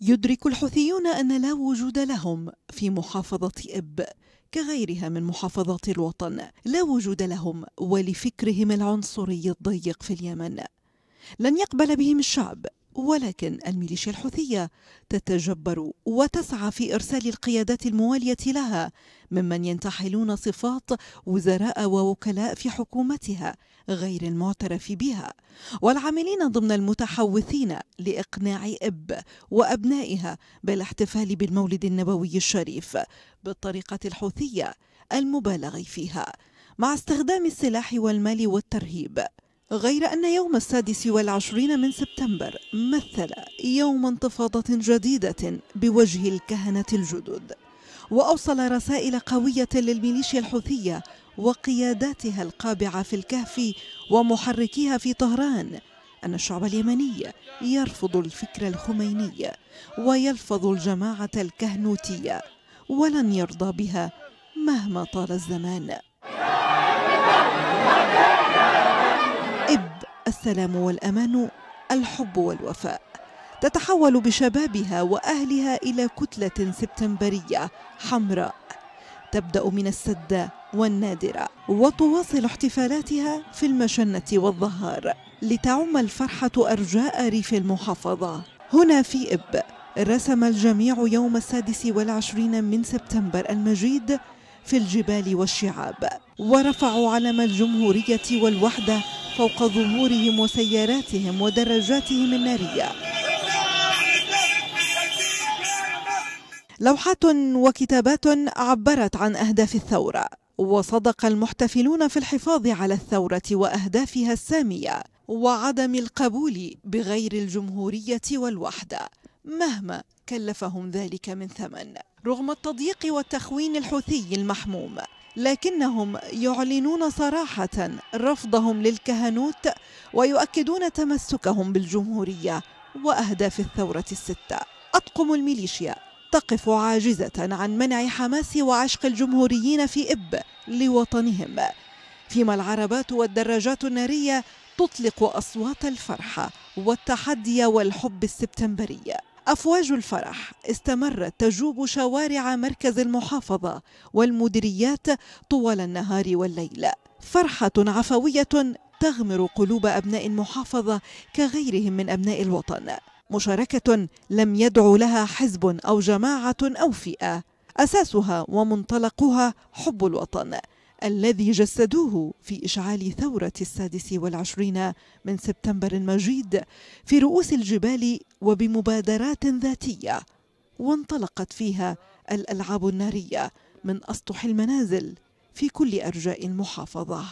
يدرك الحوثيون أن لا وجود لهم في محافظة إب كغيرها من محافظات الوطن لا وجود لهم ولفكرهم العنصري الضيق في اليمن لن يقبل بهم الشعب ولكن الميليشيا الحوثية تتجبر وتسعى في إرسال القيادات الموالية لها ممن ينتحلون صفات وزراء ووكلاء في حكومتها غير المعترف بها والعاملين ضمن المتحوثين لإقناع إب وأبنائها بالاحتفال بالمولد النبوي الشريف بالطريقة الحوثية المبالغ فيها مع استخدام السلاح والمال والترهيب غير أن يوم السادس والعشرين من سبتمبر مثل يوم انتفاضة جديدة بوجه الكهنة الجدد وأوصل رسائل قوية للميليشيا الحوثية وقياداتها القابعة في الكهف ومحركيها في طهران أن الشعب اليمني يرفض الفكر الخميني ويلفظ الجماعة الكهنوتية ولن يرضى بها مهما طال الزمان السلام والأمان الحب والوفاء تتحول بشبابها وأهلها إلى كتلة سبتمبرية حمراء تبدأ من السدة والنادرة وتواصل احتفالاتها في المشنة والظهار لتعم الفرحة أرجاء ريف المحافظة هنا في إب رسم الجميع يوم السادس والعشرين من سبتمبر المجيد في الجبال والشعاب ورفعوا علم الجمهورية والوحدة فوق ظهورهم وسياراتهم ودراجاتهم النارية لوحات وكتابات عبرت عن أهداف الثورة وصدق المحتفلون في الحفاظ على الثورة وأهدافها السامية وعدم القبول بغير الجمهورية والوحدة مهما كلفهم ذلك من ثمن رغم التضييق والتخوين الحوثي المحموم لكنهم يعلنون صراحة رفضهم للكهنوت ويؤكدون تمسكهم بالجمهورية وأهداف الثورة الستة أطقم الميليشيا تقف عاجزة عن منع حماس وعشق الجمهوريين في إب لوطنهم فيما العربات والدراجات النارية تطلق أصوات الفرحة والتحدي والحب السبتمبري أفواج الفرح استمرت تجوب شوارع مركز المحافظة والمديريات طوال النهار والليل فرحة عفوية تغمر قلوب أبناء المحافظة كغيرهم من أبناء الوطن مشاركة لم يدعو لها حزب أو جماعة أو فئة أساسها ومنطلقها حب الوطن الذي جسدوه في إشعال ثورة السادس والعشرين من سبتمبر المجيد في رؤوس الجبال وبمبادرات ذاتية وانطلقت فيها الألعاب النارية من أسطح المنازل في كل أرجاء المحافظة